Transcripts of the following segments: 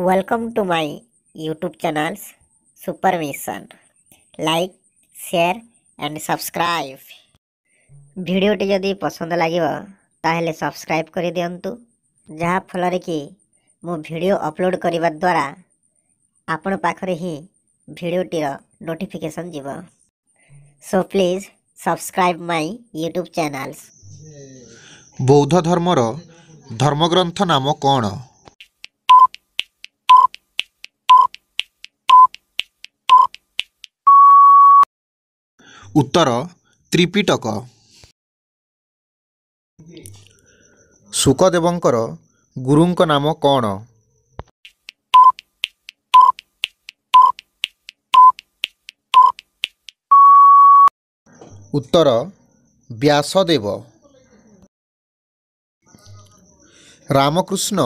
welcome to my YouTube channel super mission like share and subscribe ଭିଡ଼ିଓଟି ଯଦି ପସନ୍ଦ ଲାଗିବ ତାହେଲେ ସବସ୍କ୍ରାଇବ୍ କରିଦିଅନ୍ତୁ ଯାହାଫଳରେ କି ମୁଁ ଭିଡ଼ିଓ ଅପଲୋଡ଼୍ କରିବା ଦ୍ୱାରା ଆପଣ ପାଖରେ ହିଁ ଭିଡ଼ିଓଟିର ନୋଟିଫିକେସନ୍ ଯିବ so please subscribe my YouTube channels ବୌଦ୍ଧ ଧର୍ମର ଧର୍ମଗ୍ରନ୍ଥ ନାମ କ'ଣ ଉତ୍ତର ତ୍ରିପିଟକ ଶୁକଦେବଙ୍କର ଗୁରୁଙ୍କ ନାମ କ'ଣ ଉତ୍ତର ବ୍ୟାସଦେବ ରାମକୃଷ୍ଣ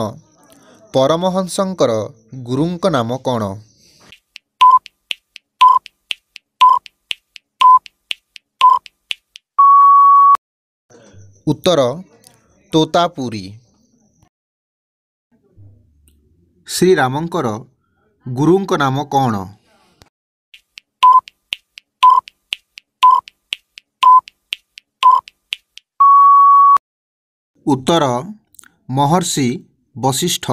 ପରମହଂସଙ୍କର ଗୁରୁଙ୍କ ନାମ କ'ଣ ଉତ୍ତର ତୋତାପୁରୀ ଶ୍ରୀରାମଙ୍କର ଗୁରୁଙ୍କ ନାମ କ'ଣ ଉତ୍ତର ମହର୍ଷି ବଶିଷ୍ଠ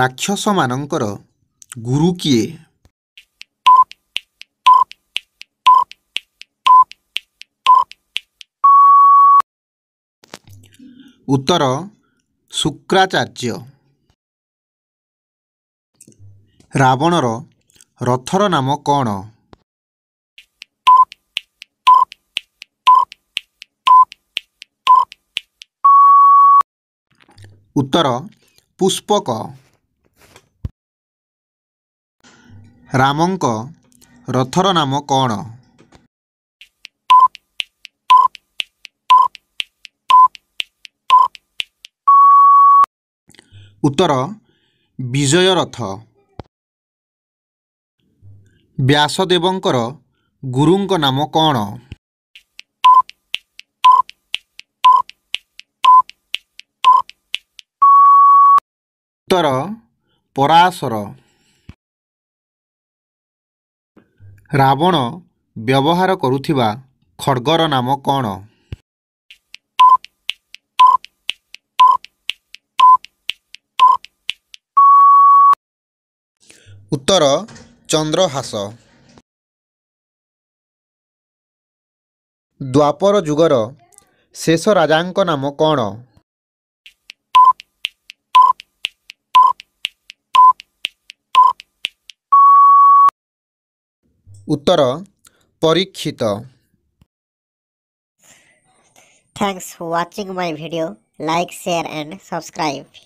ରାକ୍ଷସମାନଙ୍କର ଗୁରୁ କିଏ ଉତ୍ତର ଶୁକ୍ରାଚାର୍ଯ୍ୟ ରାବଣର ରଥର ନାମ କ'ଣ ଉତ୍ତର ପୁଷ୍ପକ ରାମଙ୍କ ରଥର ନାମ କ'ଣ ଉତ୍ତର ବିଜୟ ରଥ ବ୍ୟାସଦେବଙ୍କର ଗୁରୁଙ୍କ ନାମ କ'ଣ ଉତ୍ତର ପରାଶର ରାବଣ ବ୍ୟବହାର କରୁଥିବା ଖଡ଼ଗର ନାମ କ'ଣ ଉତ୍ତର ଚନ୍ଦ୍ରହାସ ଦ୍ୱାପର ଯୁଗର ଶେଷ ରାଜାଙ୍କ ନାମ କ'ଣ ଉତ୍ତର Parikshit thanks for watching my video like share and subscribe